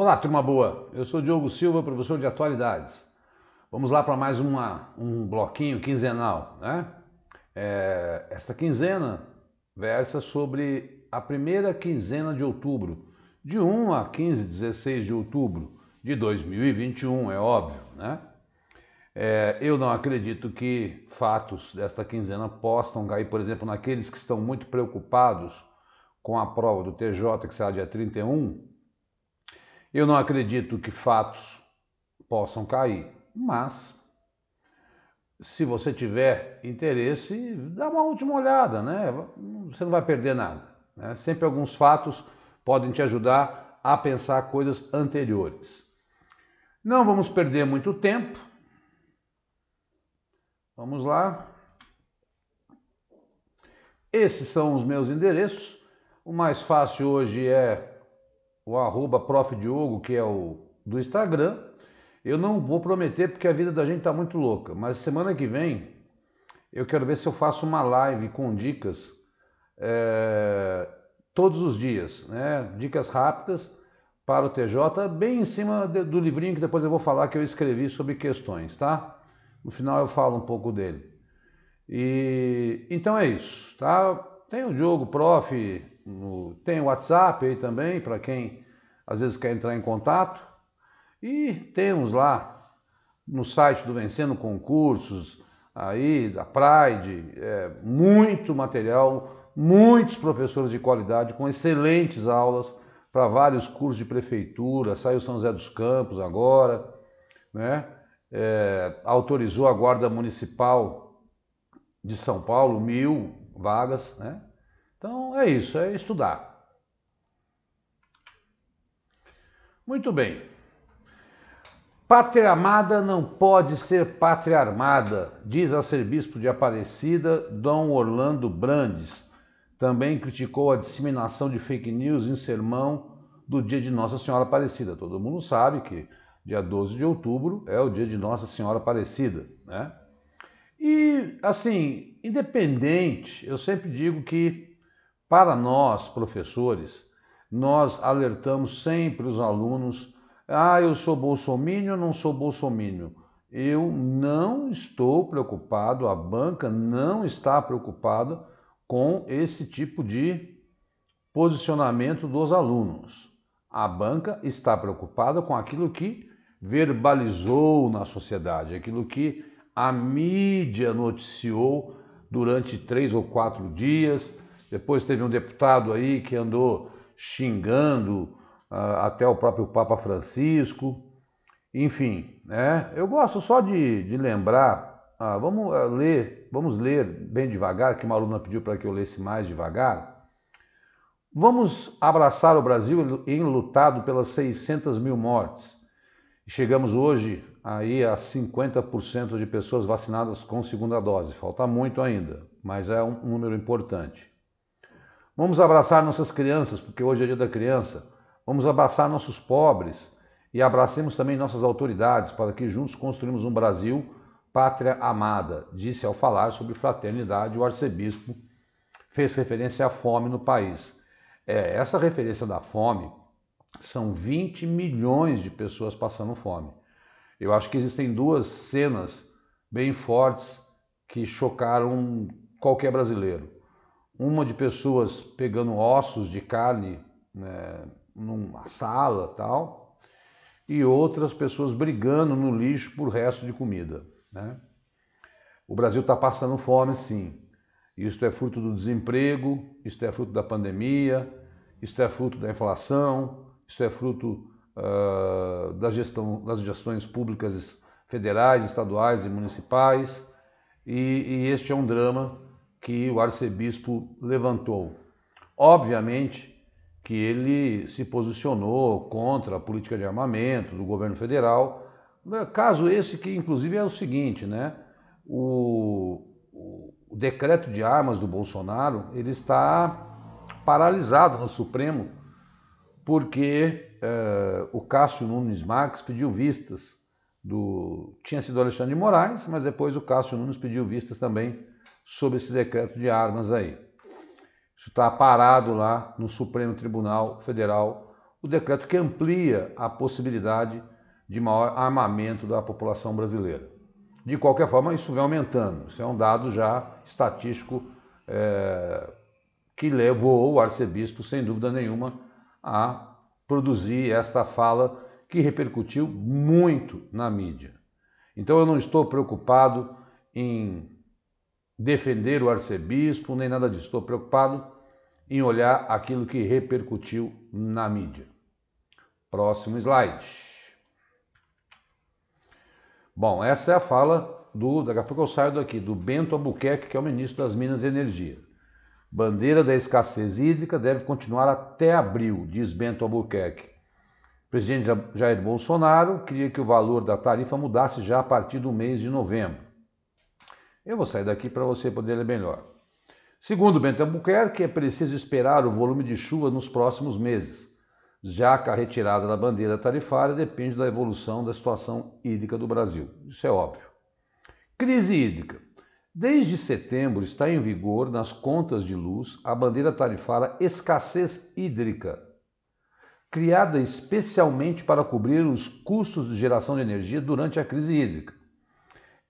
Olá, turma boa. Eu sou Diogo Silva, professor de atualidades. Vamos lá para mais uma, um bloquinho quinzenal, né? É, esta quinzena versa sobre a primeira quinzena de outubro, de 1 a 15, 16 de outubro de 2021, é óbvio, né? É, eu não acredito que fatos desta quinzena possam cair, por exemplo, naqueles que estão muito preocupados com a prova do TJ, que será dia 31, eu não acredito que fatos possam cair, mas se você tiver interesse, dá uma última olhada, né? Você não vai perder nada. Né? Sempre alguns fatos podem te ajudar a pensar coisas anteriores. Não vamos perder muito tempo. Vamos lá. Esses são os meus endereços. O mais fácil hoje é o arroba prof. Diogo, que é o do Instagram. Eu não vou prometer porque a vida da gente está muito louca, mas semana que vem eu quero ver se eu faço uma live com dicas é, todos os dias, né? Dicas rápidas para o TJ, bem em cima de, do livrinho que depois eu vou falar que eu escrevi sobre questões, tá? No final eu falo um pouco dele. E então é isso, tá? Tem o Diogo, prof, no, tem o WhatsApp aí também, para quem às vezes quer entrar em contato. E temos lá no site do Vencendo Concursos, aí da Pride, é, muito material, muitos professores de qualidade com excelentes aulas para vários cursos de prefeitura, saiu São José dos Campos agora, né? É, autorizou a Guarda Municipal de São Paulo, mil vagas, né? Então é isso, é estudar. Muito bem. Pátria amada não pode ser pátria armada, diz arcebispo de Aparecida, Dom Orlando Brandes. Também criticou a disseminação de fake news em sermão do dia de Nossa Senhora Aparecida. Todo mundo sabe que dia 12 de outubro é o dia de Nossa Senhora Aparecida, né? E assim, independente, eu sempre digo que para nós, professores, nós alertamos sempre os alunos: ah, eu sou bolsomínio, não sou bolsomínio. Eu não estou preocupado, a banca não está preocupada com esse tipo de posicionamento dos alunos. A banca está preocupada com aquilo que verbalizou na sociedade, aquilo que a mídia noticiou durante três ou quatro dias, depois teve um deputado aí que andou xingando ah, até o próprio Papa Francisco. Enfim, né? Eu gosto só de, de lembrar. Ah, vamos ah, ler, vamos ler bem devagar, que uma aluna pediu para que eu lesse mais devagar. Vamos abraçar o Brasil enlutado pelas 600 mil mortes. Chegamos hoje aí a 50% de pessoas vacinadas com segunda dose. Falta muito ainda, mas é um número importante. Vamos abraçar nossas crianças, porque hoje é dia da criança. Vamos abraçar nossos pobres e abracemos também nossas autoridades para que juntos construímos um Brasil pátria amada, disse ao falar sobre fraternidade o arcebispo fez referência à fome no país. É, essa referência da fome são 20 milhões de pessoas passando fome. Eu acho que existem duas cenas bem fortes que chocaram qualquer brasileiro uma de pessoas pegando ossos de carne né, numa sala tal, e outras pessoas brigando no lixo por resto de comida. Né? O Brasil está passando fome, sim. Isto é fruto do desemprego, isto é fruto da pandemia, isto é fruto da inflação, isto é fruto uh, da gestão, das gestões públicas federais, estaduais e municipais. E, e este é um drama que o arcebispo levantou. Obviamente que ele se posicionou contra a política de armamento do governo federal, caso esse que inclusive é o seguinte, né? O, o decreto de armas do Bolsonaro ele está paralisado no Supremo porque eh, o Cássio Nunes Marques pediu vistas do tinha sido Alexandre de Moraes, mas depois o Cássio Nunes pediu vistas também sobre esse decreto de armas aí. Isso está parado lá no Supremo Tribunal Federal, o decreto que amplia a possibilidade de maior armamento da população brasileira. De qualquer forma, isso vem aumentando. Isso é um dado já estatístico é, que levou o arcebispo, sem dúvida nenhuma, a produzir esta fala que repercutiu muito na mídia. Então eu não estou preocupado em defender o arcebispo, nem nada disso. Estou preocupado em olhar aquilo que repercutiu na mídia. Próximo slide. Bom, essa é a fala do, daqui a pouco eu saio daqui, do Bento Albuquerque, que é o ministro das Minas e Energia. Bandeira da escassez hídrica deve continuar até abril, diz Bento Albuquerque. O presidente Jair Bolsonaro queria que o valor da tarifa mudasse já a partir do mês de novembro. Eu vou sair daqui para você poder ler melhor. Segundo Bento Albuquerque, é preciso esperar o volume de chuva nos próximos meses, já que a retirada da bandeira tarifária depende da evolução da situação hídrica do Brasil. Isso é óbvio. Crise hídrica. Desde setembro está em vigor nas contas de luz a bandeira tarifária escassez hídrica, criada especialmente para cobrir os custos de geração de energia durante a crise hídrica.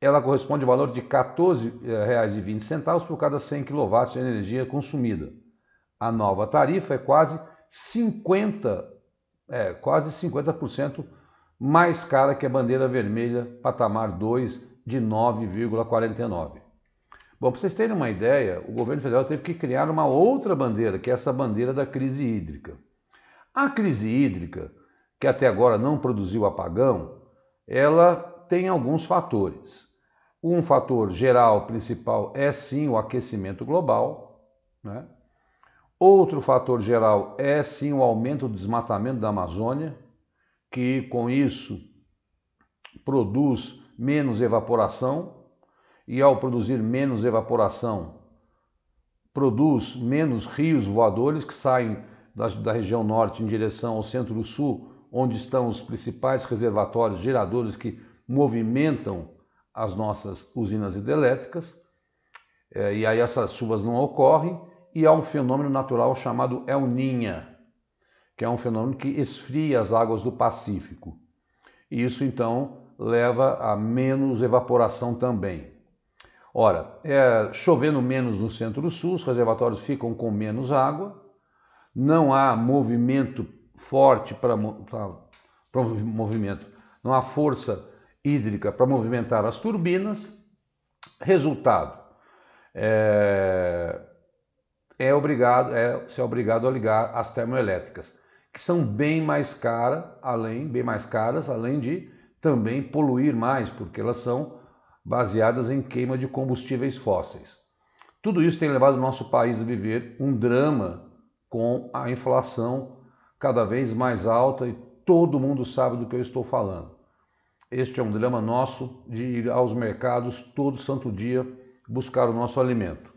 Ela corresponde ao valor de R$ 14,20 eh, por cada 100 kW de energia consumida. A nova tarifa é quase 50, é, quase 50% mais cara que a bandeira vermelha patamar 2 de 9,49. Bom, para vocês terem uma ideia, o governo federal teve que criar uma outra bandeira, que é essa bandeira da crise hídrica. A crise hídrica, que até agora não produziu apagão, ela tem alguns fatores. Um fator geral principal é sim o aquecimento global, né? Outro fator geral é sim o aumento do desmatamento da Amazônia, que com isso produz menos evaporação, e ao produzir menos evaporação, produz menos rios voadores que saem da, da região norte em direção ao centro-sul, onde estão os principais reservatórios geradores que movimentam as nossas usinas hidrelétricas, é, e aí essas chuvas não ocorrem, e há um fenômeno natural chamado El Ninha, que é um fenômeno que esfria as águas do Pacífico. E isso então leva a menos evaporação também. Ora, é, chovendo menos no centro-sul, os reservatórios ficam com menos água, não há movimento forte para tá, movimento, não há força hídrica para movimentar as turbinas. Resultado, é, é obrigado, é, é obrigado a ligar as termoelétricas, que são bem mais caras, além, bem mais caras, além de também poluir mais, porque elas são baseadas em queima de combustíveis fósseis. Tudo isso tem levado o nosso país a viver um drama com a inflação cada vez mais alta e todo mundo sabe do que eu estou falando. Este é um drama nosso de ir aos mercados todo santo dia buscar o nosso alimento.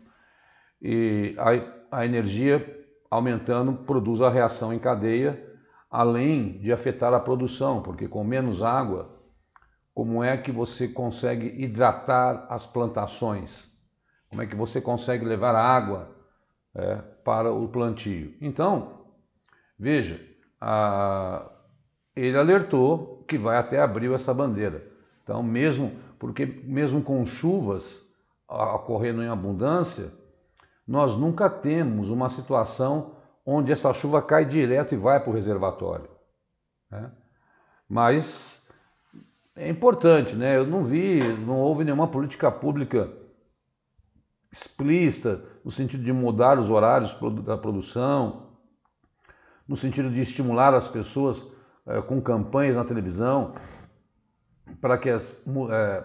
E a, a energia aumentando produz a reação em cadeia, além de afetar a produção, porque com menos água, como é que você consegue hidratar as plantações? Como é que você consegue levar a água é, para o plantio? Então, veja, a, ele alertou que vai até abril essa bandeira. Então, mesmo porque mesmo com chuvas ocorrendo em abundância, nós nunca temos uma situação onde essa chuva cai direto e vai para o reservatório. Né? Mas é importante, né? Eu não vi, não houve nenhuma política pública explícita no sentido de mudar os horários da produção, no sentido de estimular as pessoas eh, com campanhas na televisão para que as, eh,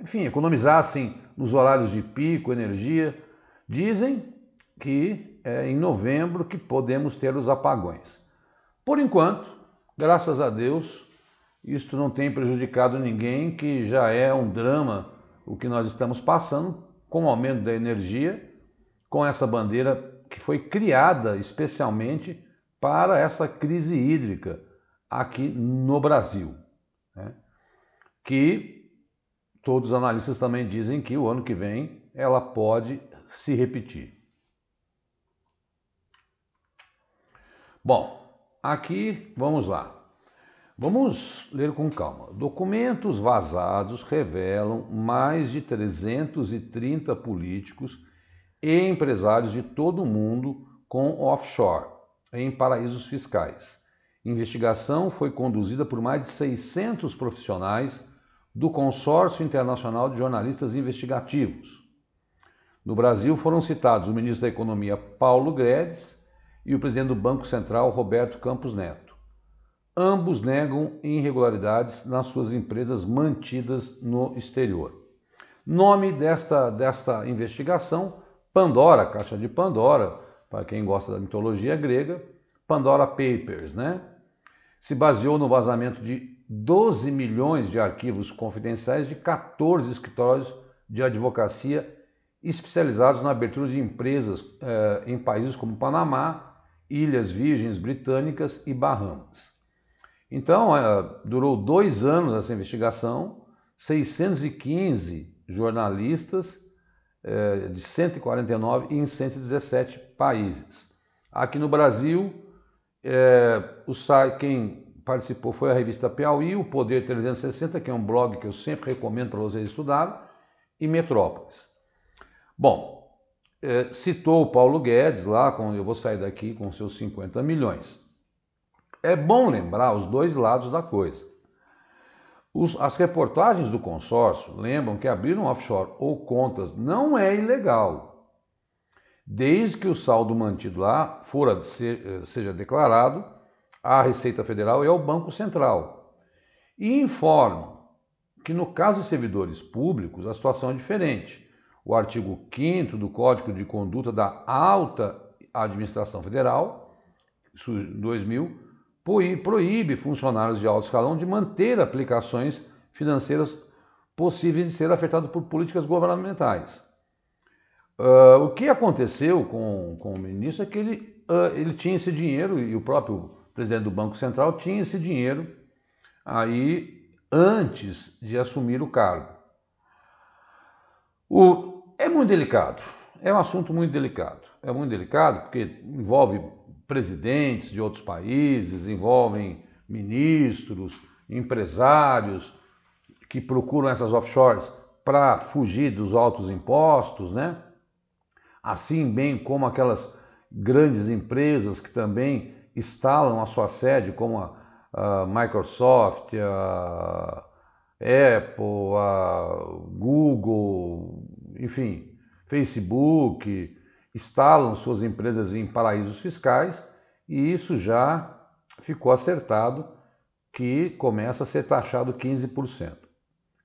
enfim, economizassem nos horários de pico, energia. Dizem que é em novembro que podemos ter os apagões. Por enquanto, graças a Deus, isto não tem prejudicado ninguém, que já é um drama o que nós estamos passando com o aumento da energia, com essa bandeira que foi criada especialmente para essa crise hídrica aqui no Brasil. Né? Que todos os analistas também dizem que o ano que vem ela pode se repetir. Bom, aqui vamos lá. Vamos ler com calma. Documentos vazados revelam mais de 330 políticos e empresários de todo o mundo com offshore em paraísos fiscais. investigação foi conduzida por mais de 600 profissionais do Consórcio Internacional de Jornalistas Investigativos. No Brasil foram citados o ministro da Economia Paulo Guedes e o presidente do Banco Central Roberto Campos Neto. Ambos negam irregularidades nas suas empresas mantidas no exterior. Nome desta, desta investigação: Pandora, Caixa de Pandora, para quem gosta da mitologia grega, Pandora Papers, né? Se baseou no vazamento de 12 milhões de arquivos confidenciais de 14 escritórios de advocacia especializados na abertura de empresas eh, em países como Panamá, Ilhas Virgens Britânicas e Bahamas. Então, eh, durou dois anos essa investigação, 615 jornalistas eh, de 149 em 117 países. Aqui no Brasil, é, o site, quem participou foi a revista Piauí, o Poder 360, que é um blog que eu sempre recomendo para vocês estudarem, e Metrópolis. Bom, é, citou o Paulo Guedes lá, com, eu vou sair daqui com seus 50 milhões. É bom lembrar os dois lados da coisa. Os, as reportagens do consórcio lembram que abrir um offshore ou contas não é ilegal, desde que o saldo mantido lá for, eh, seja declarado à Receita Federal e ao Banco Central. E informa que, no caso de servidores públicos, a situação é diferente. O artigo 5 do Código de Conduta da Alta Administração Federal, 2000, proíbe funcionários de alto escalão de manter aplicações financeiras possíveis de ser afetadas por políticas governamentais. Uh, o que aconteceu com, com o ministro é que ele, uh, ele tinha esse dinheiro e o próprio presidente do Banco Central tinha esse dinheiro aí antes de assumir o cargo. O, é muito delicado, é um assunto muito delicado. É muito delicado porque envolve presidentes de outros países, envolvem ministros, empresários que procuram essas offshores para fugir dos altos impostos, né? assim bem como aquelas grandes empresas que também instalam a sua sede, como a, a Microsoft, a Apple, a Google, enfim, Facebook, instalam suas empresas em paraísos fiscais e isso já ficou acertado que começa a ser taxado 15%.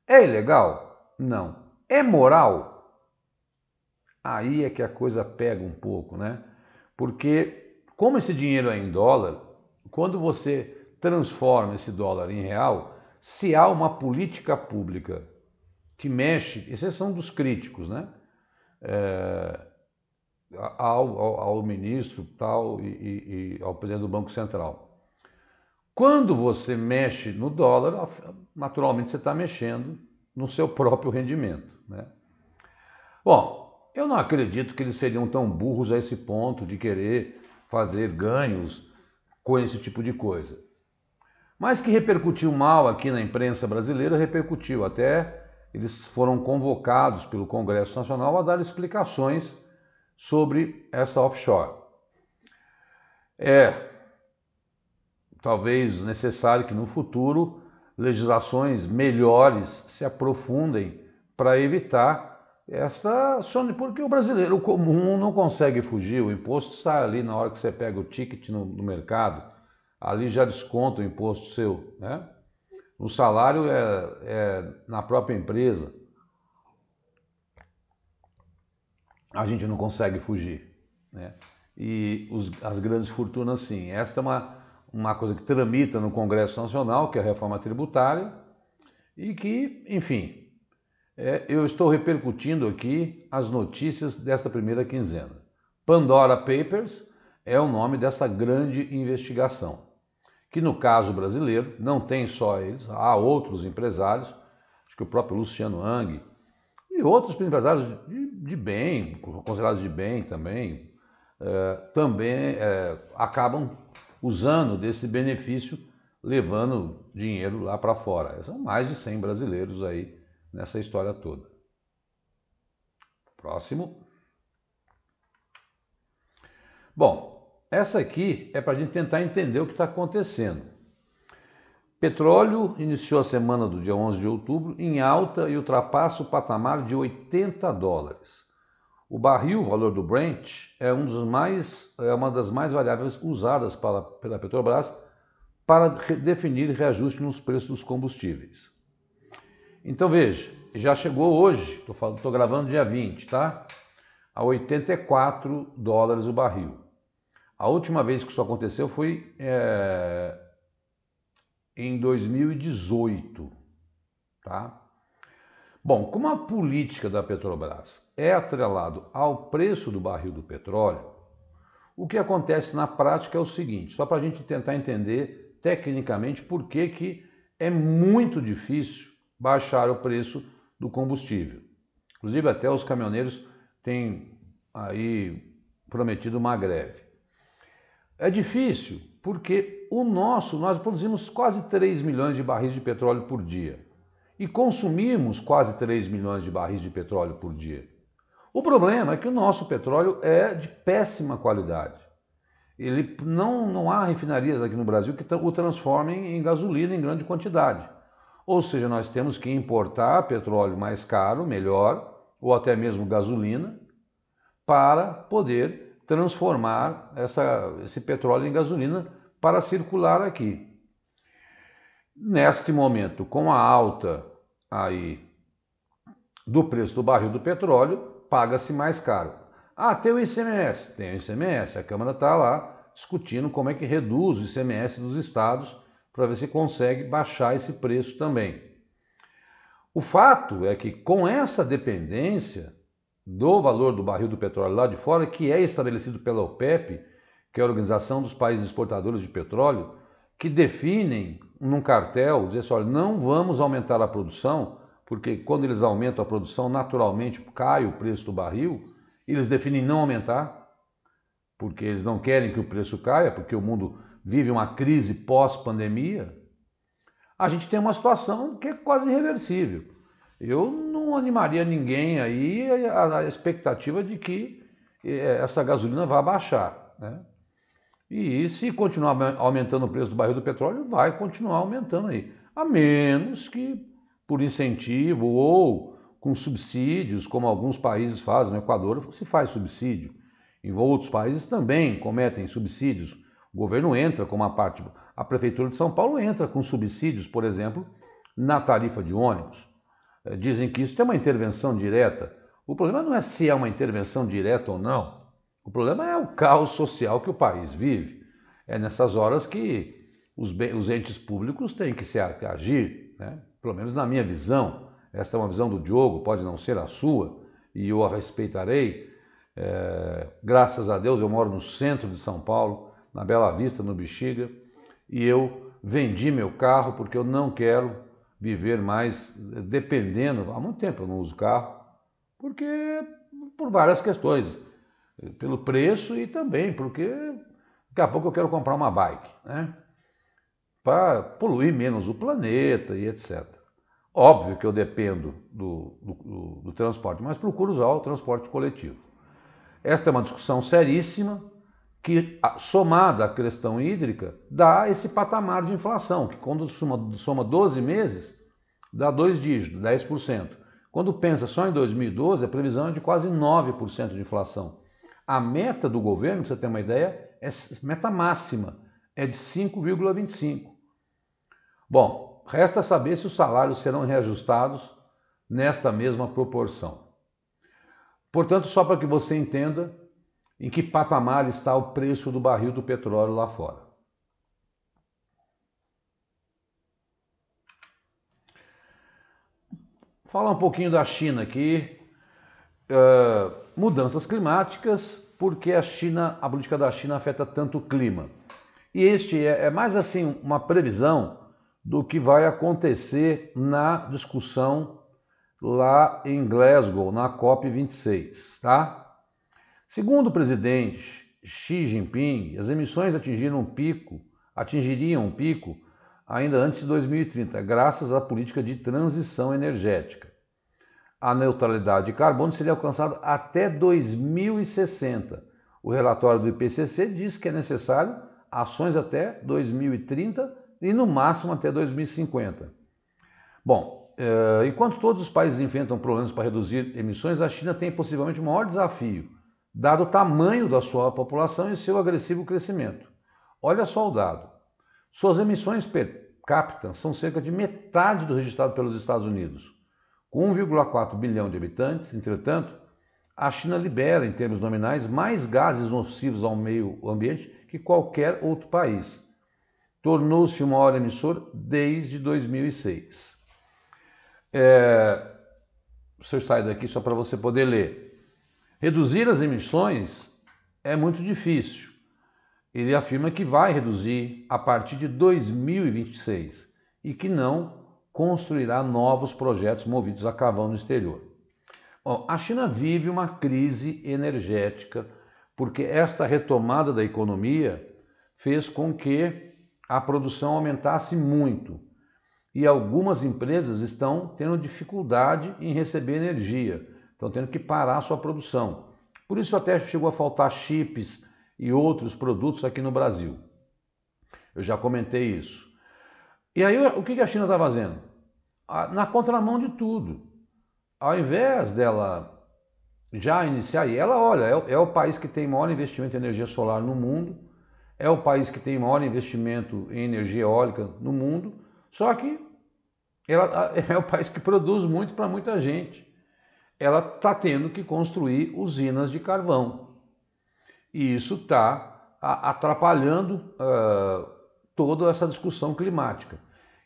É ilegal? Não. É moral? Aí é que a coisa pega um pouco, né? Porque como esse dinheiro é em dólar, quando você transforma esse dólar em real, se há uma política pública que mexe, exceção dos críticos, né? É, ao, ao, ao, ministro tal e, e, e ao presidente do Banco Central. Quando você mexe no dólar, naturalmente você está mexendo no seu próprio rendimento. Né? Bom, eu não acredito que eles seriam tão burros a esse ponto de querer fazer ganhos com esse tipo de coisa. Mas que repercutiu mal aqui na imprensa brasileira, repercutiu. Até eles foram convocados pelo Congresso Nacional a dar explicações sobre essa offshore. É talvez necessário que no futuro legislações melhores se aprofundem para evitar essa, porque o brasileiro comum não consegue fugir, o imposto está ali na hora que você pega o ticket no, no mercado, ali já desconta o imposto seu, né? O salário é, é na própria empresa. A gente não consegue fugir, né? E os, as grandes fortunas sim. Esta é uma, uma coisa que tramita no Congresso Nacional, que é a reforma tributária, e que, enfim, é, eu estou repercutindo aqui as notícias desta primeira quinzena. Pandora Papers é o nome dessa grande investigação, que no caso brasileiro não tem só eles, há outros empresários, acho que o próprio Luciano Ang e outros empresários de, de bem, considerados de bem também, é, também é, acabam usando desse benefício, levando dinheiro lá para fora. São mais de 100 brasileiros aí nessa história toda. Próximo. Bom, essa aqui é para a gente tentar entender o que está acontecendo. Petróleo iniciou a semana do dia 11 de outubro em alta e ultrapassa o patamar de 80 dólares. O barril, o valor do Brent, é, um dos mais, é uma das mais variáveis usadas para, pela Petrobras para definir reajuste nos preços dos combustíveis. Então veja, já chegou hoje, estou gravando dia 20, tá? A 84 dólares o barril. A última vez que isso aconteceu foi é, em 2018, tá? Bom, como a política da Petrobras é atrelado ao preço do barril do petróleo, o que acontece na prática é o seguinte, só para a gente tentar entender tecnicamente por que, que é muito difícil baixar o preço do combustível. Inclusive, até os caminhoneiros têm aí prometido uma greve. É difícil, porque o nosso, nós produzimos quase 3 milhões de barris de petróleo por dia e consumimos quase 3 milhões de barris de petróleo por dia. O problema é que o nosso petróleo é de péssima qualidade. Ele não, não há refinarias aqui no Brasil que o transformem em gasolina em grande quantidade. Ou seja, nós temos que importar petróleo mais caro, melhor, ou até mesmo gasolina, para poder transformar essa, esse petróleo em gasolina para circular aqui. Neste momento, com a alta aí do preço do barril do petróleo, paga-se mais caro. Ah, tem o ICMS. Tem o ICMS. A Câmara está lá discutindo como é que reduz o ICMS dos estados para ver se consegue baixar esse preço também. O fato é que com essa dependência do valor do barril do petróleo lá de fora, que é estabelecido pela OPEP, que é a Organização dos Países Exportadores de Petróleo, que definem num cartel, dizer assim, olha, não vamos aumentar a produção, porque quando eles aumentam a produção, naturalmente cai o preço do barril, eles definem não aumentar, porque eles não querem que o preço caia, porque o mundo vive uma crise pós-pandemia, a gente tem uma situação que é quase irreversível. Eu não animaria ninguém aí a, expectativa de que eh, essa gasolina vá baixar. Né? E se continuar aumentando o preço do barril do petróleo, vai continuar aumentando aí. A menos que por incentivo ou com subsídios, como alguns países fazem, no né? Equador se faz subsídio. Em outros países também cometem subsídios o governo entra com uma parte, a Prefeitura de São Paulo entra com subsídios, por exemplo, na tarifa de ônibus. Eh, dizem que isso é uma intervenção direta. O problema não é se é uma intervenção direta ou não. O problema é o caos social que o país vive. É nessas horas que os, os entes públicos têm que se agir, né? pelo menos na minha visão. Esta é uma visão do Diogo, pode não ser a sua, e eu a respeitarei. É, graças a Deus eu moro no centro de São Paulo, na Bela Vista, no Bexiga, e eu vendi meu carro porque eu não quero viver mais dependendo. Há muito tempo eu não uso carro, porque por várias questões, pelo preço e também porque daqui a pouco eu quero comprar uma bike, né? Para poluir menos o planeta e etc. Óbvio que eu dependo do, do, do transporte, mas procuro usar o transporte coletivo. Esta é uma discussão seríssima que somada à questão hídrica dá esse patamar de inflação, que quando soma, soma 12 meses dá dois dígitos, 10%. Quando pensa só em 2012, a previsão é de quase 9% de inflação. A meta do governo, para você ter uma ideia, é meta máxima é de 5,25. Bom, resta saber se os salários serão reajustados nesta mesma proporção. Portanto, só para que você entenda, em que patamar está o preço do barril do petróleo lá fora. Falar um pouquinho da China aqui. Uh, mudanças climáticas, porque a China, a política da China afeta tanto o clima. E este é, é mais assim uma previsão do que vai acontecer na discussão lá em Glasgow, na COP26, tá? Segundo o presidente Xi Jinping, as emissões atingiram um pico, atingiriam um pico ainda antes de 2030, graças à política de transição energética. A neutralidade de carbono seria alcançada até 2060. O relatório do IPCC diz que é necessário ações até 2030 e no máximo até 2050. Bom, eh, enquanto todos os países enfrentam problemas para reduzir emissões, a China tem possivelmente o maior desafio dado o tamanho da sua população e seu agressivo crescimento. Olha só o dado. Suas emissões per capita são cerca de metade do registrado pelos Estados Unidos. Com 1,4 bilhão de habitantes, entretanto, a China libera, em termos nominais, mais gases nocivos ao meio ambiente que qualquer outro país. Tornou-se o maior emissor desde 2006. É... Se eu daqui só para você poder ler. Reduzir as emissões é muito difícil. Ele afirma que vai reduzir a partir de 2026 e que não construirá novos projetos movidos a carvão no exterior. Bom, a China vive uma crise energética porque esta retomada da economia fez com que a produção aumentasse muito e algumas empresas estão tendo dificuldade em receber energia estão tendo que parar a sua produção. Por isso até chegou a faltar chips e outros produtos aqui no Brasil. Eu já comentei isso. E aí o que a China está fazendo? Na contramão de tudo. Ao invés dela já iniciar, e ela, olha, é, é o país que tem maior investimento em energia solar no mundo, é o país que tem maior investimento em energia eólica no mundo, só que ela é o país que produz muito para muita gente ela está tendo que construir usinas de carvão. E isso está atrapalhando uh, toda essa discussão climática.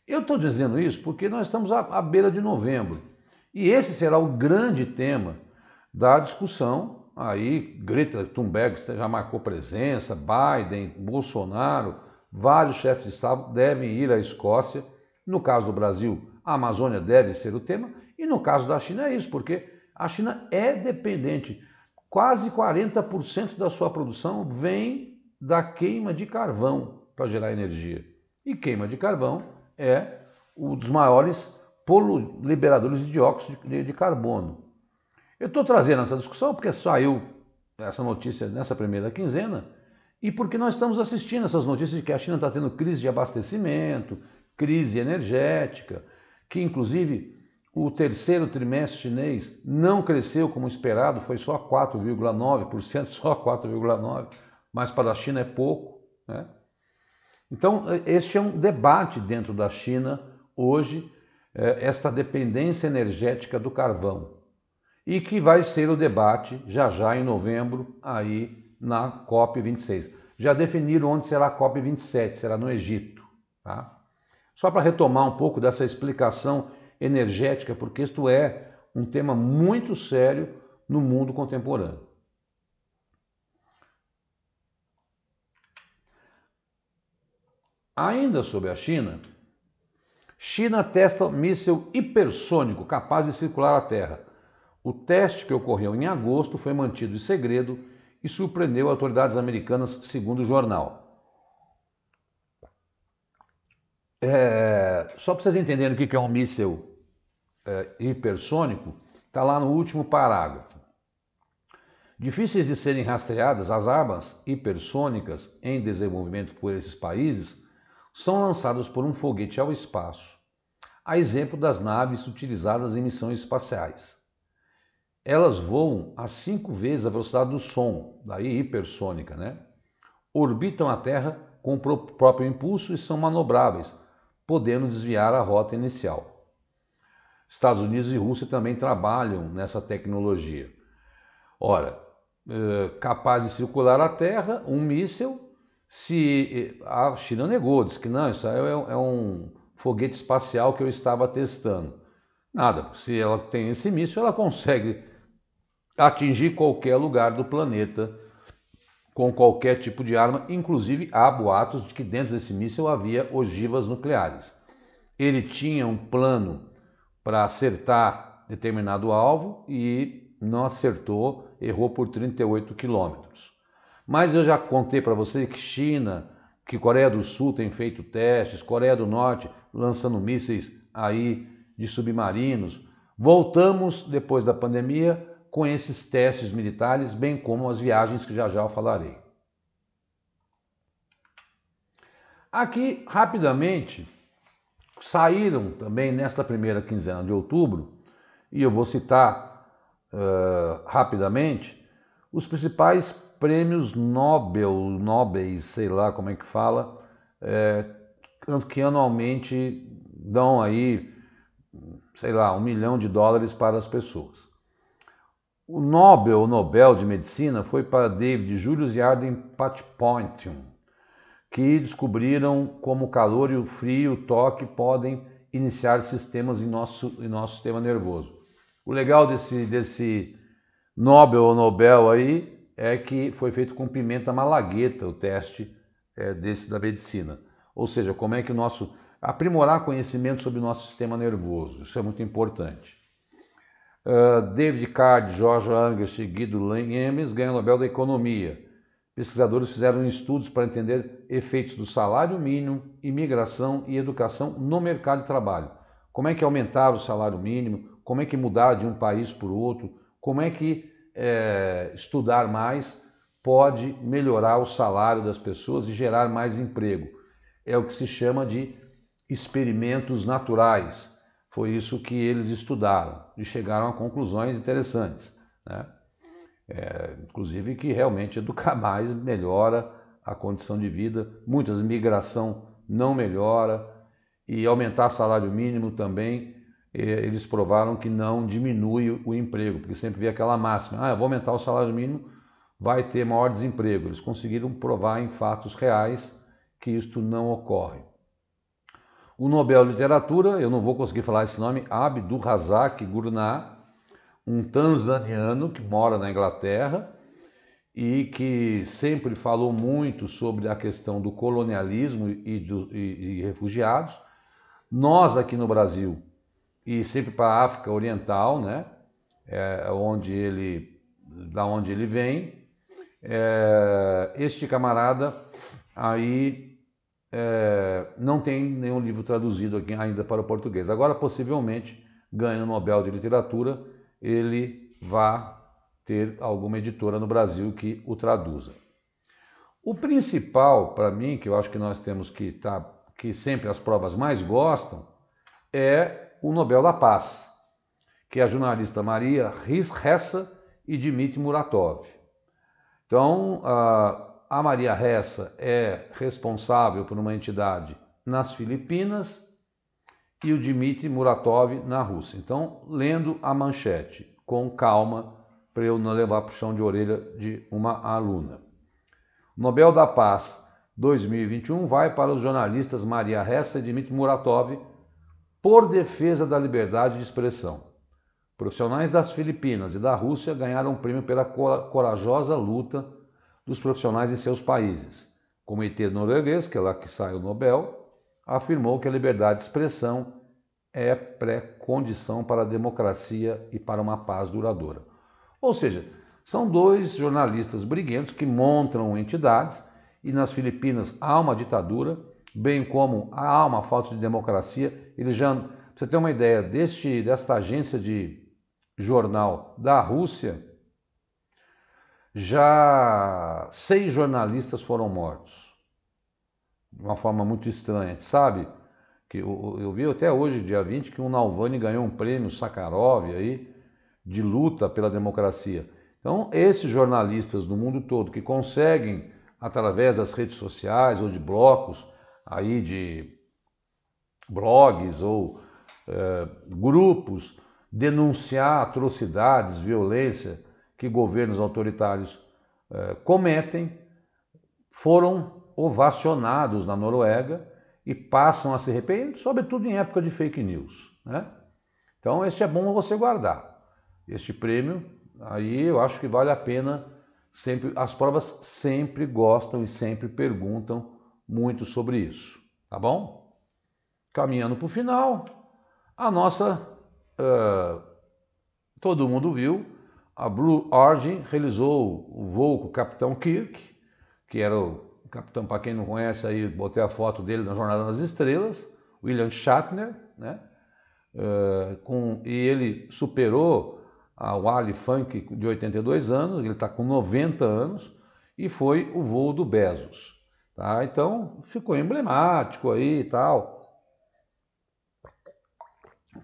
Eu estou dizendo isso porque nós estamos à, à beira de novembro e esse será o grande tema da discussão. Aí Greta Thunberg já marcou presença, Biden, Bolsonaro, vários chefes de Estado devem ir à Escócia. No caso do Brasil, a Amazônia deve ser o tema, e no caso da China é isso, porque a China é dependente. Quase 40% da sua produção vem da queima de carvão para gerar energia. E queima de carvão é um dos maiores liberadores de dióxido de carbono. Eu estou trazendo essa discussão porque saiu essa notícia nessa primeira quinzena e porque nós estamos assistindo essas notícias de que a China está tendo crise de abastecimento, crise energética, que inclusive o terceiro trimestre chinês não cresceu como esperado, foi só 4,9%, só 4,9%, mas para a China é pouco. Né? Então, este é um debate dentro da China hoje, é, esta dependência energética do carvão, e que vai ser o debate já já em novembro, aí na COP26. Já definiram onde será a COP27, será no Egito. Tá? Só para retomar um pouco dessa explicação energética, porque isto é um tema muito sério no mundo contemporâneo. Ainda sobre a China, China testa míssil hipersônico capaz de circular a Terra. O teste que ocorreu em agosto foi mantido em segredo e surpreendeu autoridades americanas, segundo o jornal. É, só para vocês entenderem o que é um míssil é, hipersônico, está lá no último parágrafo. Difíceis de serem rastreadas, as armas hipersônicas em desenvolvimento por esses países são lançadas por um foguete ao espaço, a exemplo das naves utilizadas em missões espaciais. Elas voam a cinco vezes a velocidade do som, daí hipersônica, né? Orbitam a Terra com o próprio impulso e são manobráveis, podendo desviar a rota inicial. Estados Unidos e Rússia também trabalham nessa tecnologia. Ora, eh, capaz de circular a Terra, um míssil, se eh, a China negou, disse que não, isso é, é um foguete espacial que eu estava testando. Nada, se ela tem esse míssil, ela consegue atingir qualquer lugar do planeta com qualquer tipo de arma, inclusive há boatos de que dentro desse míssil havia ogivas nucleares. Ele tinha um plano para acertar determinado alvo e não acertou, errou por 38 quilômetros. Mas eu já contei para você que China, que Coreia do Sul tem feito testes, Coreia do Norte lançando mísseis aí de submarinos. Voltamos depois da pandemia com esses testes militares, bem como as viagens que já já eu falarei. Aqui, rapidamente, saíram também nesta primeira quinzena de outubro, e eu vou citar uh, rapidamente, os principais prêmios Nobel, Nobel, sei lá como é que fala, é, que anualmente dão aí, sei lá, um milhão de dólares para as pessoas. O Nobel, o Nobel de Medicina foi para David Julius e Arden Patpointium, que descobriram como o calor e o frio, o toque podem iniciar sistemas em nosso, em nosso sistema nervoso. O legal desse, desse Nobel ou Nobel aí é que foi feito com pimenta malagueta o teste é, desse da medicina. Ou seja, como é que o nosso. aprimorar conhecimento sobre o nosso sistema nervoso. Isso é muito importante. Ah, David Card, Jorge Angers e Guido Lemes ganham o Nobel da Economia. Pesquisadores fizeram estudos para entender efeitos do salário mínimo, imigração e educação no mercado de trabalho. Como é que aumentar o salário mínimo? Como é que mudar de um país para o outro? Como é que é, estudar mais pode melhorar o salário das pessoas e gerar mais emprego? É o que se chama de experimentos naturais. Foi isso que eles estudaram e chegaram a conclusões interessantes. Né? É, inclusive que realmente educar mais melhora a condição de vida, muitas migração não melhora e aumentar salário mínimo também eles provaram que não diminui o emprego, porque sempre vê aquela máxima, ah, eu vou aumentar o salário mínimo, vai ter maior desemprego. Eles conseguiram provar em fatos reais que isto não ocorre. O Nobel de Literatura, eu não vou conseguir falar esse nome, Abdul Razak Gurnah, um tanzaniano que mora na Inglaterra e que sempre falou muito sobre a questão do colonialismo e, do, e, e refugiados. Nós aqui no Brasil, e sempre para a África Oriental, né? É, onde ele, da onde ele vem, é, este camarada aí é, não tem nenhum livro traduzido aqui ainda para o português. Agora, possivelmente, ganha o Nobel de Literatura, ele vá ter alguma editora no Brasil que o traduza. O principal para mim, que eu acho que nós temos que estar, tá, que sempre as provas mais gostam, é o Nobel da Paz, que é a jornalista Maria Riz Ressa e Dmitry Muratov. Então, a, a Maria Ressa é responsável por uma entidade nas Filipinas e o Dmitry Muratov na Rússia. Então, lendo a manchete com calma para eu não levar para o chão de orelha de uma aluna. Nobel da Paz 2021 vai para os jornalistas Maria Ressa e Dmitry Muratov por defesa da liberdade de expressão. Profissionais das Filipinas e da Rússia ganharam um prêmio pela corajosa luta dos profissionais em seus países. O comitê norueguês, que é lá que sai o Nobel, afirmou que a liberdade de expressão é pré-condição para a democracia e para uma paz duradoura. Ou seja, são dois jornalistas briguentos que montam entidades e nas Filipinas há uma ditadura, bem como há uma falta de democracia. Eles já, você ter uma ideia deste desta agência de jornal da Rússia, já seis jornalistas foram mortos. De uma forma muito estranha. Sabe, que eu, eu vi até hoje, dia 20, que um Nalvani ganhou um prêmio Sakharov aí, de luta pela democracia. Então, esses jornalistas do mundo todo que conseguem, através das redes sociais ou de blocos, aí de blogs ou é, grupos, denunciar atrocidades, violência, que governos autoritários eh, cometem, foram ovacionados na Noruega e passam a se arrepender, sobretudo em época de fake news. Né? Então, este é bom você guardar. Este prêmio, aí eu acho que vale a pena. Sempre, as provas sempre gostam e sempre perguntam muito sobre isso, tá bom? Caminhando para o final, a nossa, uh, todo mundo viu a Blue Origin realizou o voo com o Capitão Kirk, que era o capitão, para quem não conhece aí, botei a foto dele na Jornada nas Estrelas, William Shatner, né? Uh, com, e ele superou o Ali Funk de 82 anos, ele está com 90 anos, e foi o voo do Bezos. Tá? Então ficou emblemático aí e tal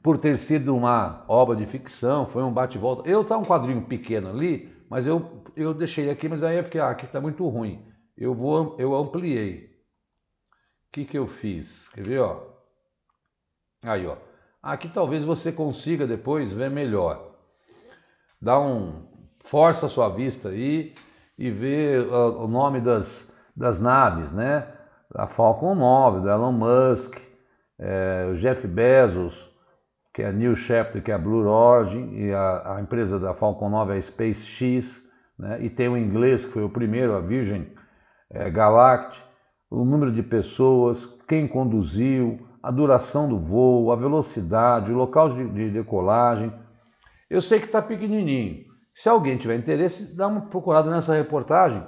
por ter sido uma obra de ficção, foi um bate-volta. Eu tá um quadrinho pequeno ali, mas eu, eu deixei aqui, mas aí eu é fiquei, ah, aqui está muito ruim. Eu vou, eu ampliei. O que que eu fiz? Quer ver, ó? Aí, ó. Aqui talvez você consiga depois ver melhor. Dá um força a sua vista aí e vê ah, o nome das, das naves, né? A Falcon 9, do Elon Musk, é, o Jeff Bezos, que é a New Shepard, que é a Blue Origin, e a, a empresa da Falcon 9 é a SpaceX, né? e tem o inglês, que foi o primeiro, a Virgin é, Galactic, o número de pessoas, quem conduziu, a duração do voo, a velocidade, o local de, de decolagem. Eu sei que está pequenininho. Se alguém tiver interesse, dá uma procurada nessa reportagem.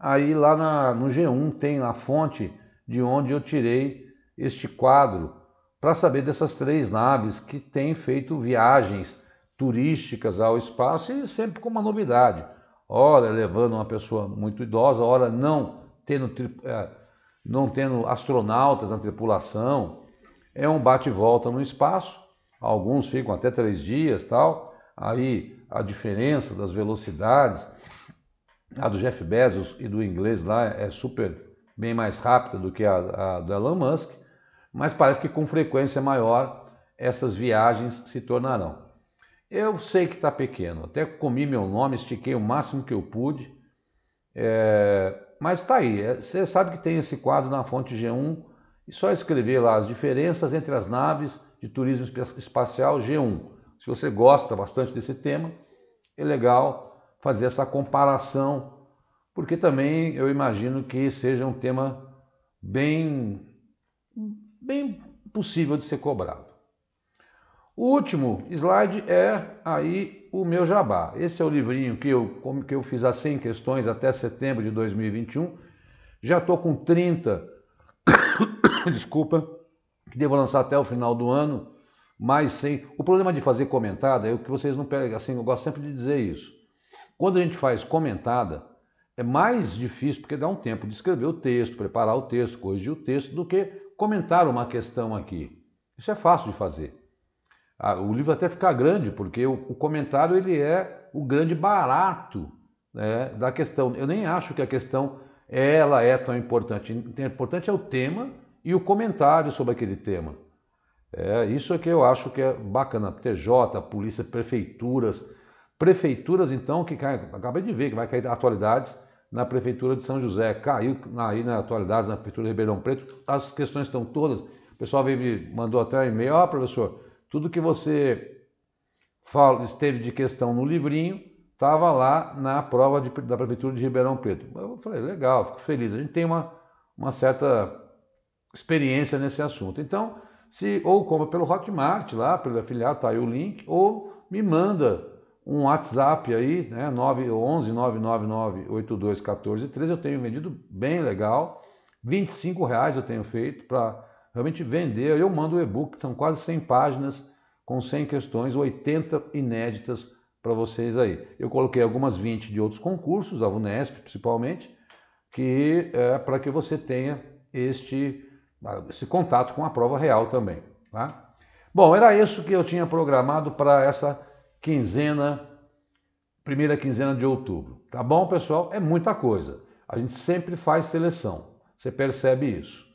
Aí lá na, no G1 tem a fonte de onde eu tirei este quadro para saber dessas três naves que têm feito viagens turísticas ao espaço e sempre com uma novidade. Ora, levando uma pessoa muito idosa, ora, não tendo, é, não tendo astronautas na tripulação. É um bate-volta no espaço, alguns ficam até três dias tal. Aí a diferença das velocidades, a do Jeff Bezos e do inglês lá é super bem mais rápida do que a, a do Elon Musk mas parece que com frequência maior essas viagens se tornarão. Eu sei que está pequeno, até comi meu nome, estiquei o máximo que eu pude, é... mas está aí. É, você sabe que tem esse quadro na fonte G1 e só escrever lá as diferenças entre as naves de turismo espacial G1. Se você gosta bastante desse tema, é legal fazer essa comparação, porque também eu imagino que seja um tema bem bem possível de ser cobrado. O último slide é aí o meu jabá. Esse é o livrinho que eu, como que eu fiz as 100 questões até setembro de 2021. Já estou com 30, desculpa, que devo lançar até o final do ano, mais 100. O problema de fazer comentada é o que vocês não pegam, assim, eu gosto sempre de dizer isso. Quando a gente faz comentada, é mais difícil porque dá um tempo de escrever o texto, preparar o texto, corrigir o texto, do que comentar uma questão aqui. Isso é fácil de fazer. Ah, o livro até fica grande, porque o, o comentário ele é o grande barato né, da questão. Eu nem acho que a questão ela é tão importante. O é importante é o tema e o comentário sobre aquele tema. É isso é que eu acho que é bacana. TJ, polícia, prefeituras Prefeituras, então, que cai, acabei de ver que vai cair atualidades na Prefeitura de São José. Caiu aí na atualidade na Prefeitura de Ribeirão Preto. As questões estão todas. O pessoal veio, me mandou até um e-mail: Ó, oh, professor, tudo que você fala, esteve de questão no livrinho estava lá na prova de, da Prefeitura de Ribeirão Preto. Eu falei: legal, fico feliz. A gente tem uma, uma certa experiência nesse assunto. Então, se ou compra pelo Hotmart lá, pelo afiliado, tá aí o link, ou me manda um WhatsApp aí, né, 911 999 821413, eu tenho vendido bem legal. R$ reais eu tenho feito para realmente vender. Eu mando o um e-book, são quase 100 páginas com 100 questões, 80 inéditas para vocês aí. Eu coloquei algumas 20 de outros concursos, da Vunesp principalmente, que é para que você tenha este esse contato com a prova real também, tá? Bom, era isso que eu tinha programado para essa quinzena, primeira quinzena de outubro. Tá bom, pessoal? É muita coisa. A gente sempre faz seleção, você percebe isso.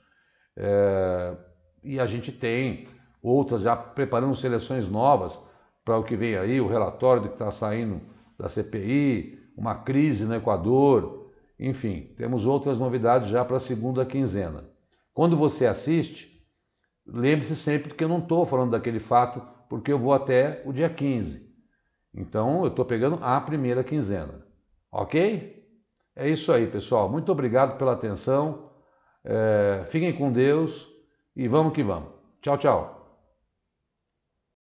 É... E a gente tem outras já preparando seleções novas para o que vem aí, o relatório do que está saindo da CPI, uma crise no Equador, enfim, temos outras novidades já para a segunda quinzena. Quando você assiste, lembre-se sempre que eu não estou falando daquele fato, porque eu vou até o dia 15. Então eu estou pegando a primeira quinzena. Ok? É isso aí, pessoal. Muito obrigado pela atenção. É, fiquem com Deus e vamos que vamos. Tchau, tchau.